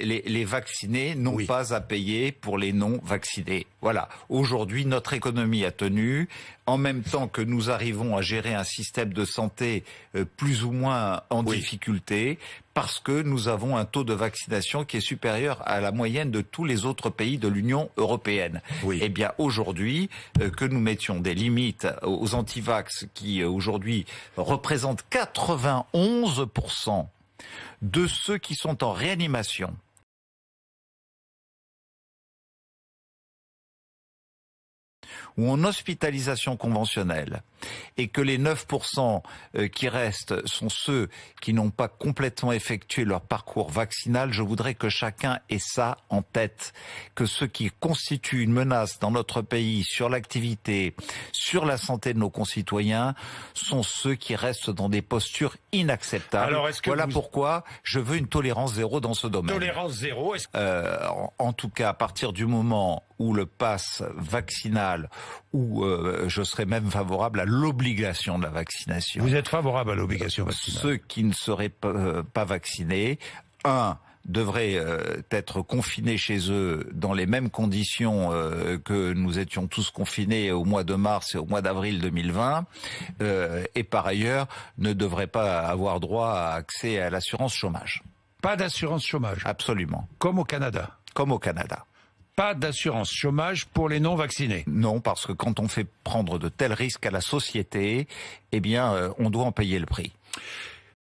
les, vaccinés n'ont pas à payer pour les non-vaccinés. Voilà. Aujourd'hui, notre économie a tenu. En même temps que nous arrivons à gérer un système de santé euh, plus ou moins en difficulté, parce que nous avons un taux de vaccination qui est supérieur à la moyenne de tous les autres pays de l'Union européenne. Oui. Eh bien, aujourd'hui, euh, que nous mettions des limites aux antivax qui, euh, aujourd'hui, représentent 91% de ceux qui sont en réanimation ou en hospitalisation conventionnelle et que les 9% euh, qui restent sont ceux qui n'ont pas complètement effectué leur parcours vaccinal, je voudrais que chacun ait ça en tête, que ceux qui constituent une menace dans notre pays sur l'activité, sur la santé de nos concitoyens, sont ceux qui restent dans des postures inacceptables. que voilà pourquoi je veux une tolérance zéro dans ce domaine. Tolérance zéro. Est-ce... Euh, en, tout cas, à partir du moment où le pass vaccinal où euh, je serais même favorable à l'obligation de la vaccination. Vous êtes favorable à l'obligation euh, vaccinale Ceux qui ne seraient pas, euh, vaccinés, un, devraient être confinés chez eux dans les mêmes conditions que nous étions tous confinés au mois de mars et au mois d'avril 2020, et par ailleurs ne devraient pas avoir droit à accès à l'assurance chômage. Pas d'assurance chômage Absolument. Comme au Canada Comme au Canada pas d'assurance chômage pour les non-vaccinés. Non, parce que quand on fait prendre de tels risques à la société, eh bien, euh, on doit en payer le prix.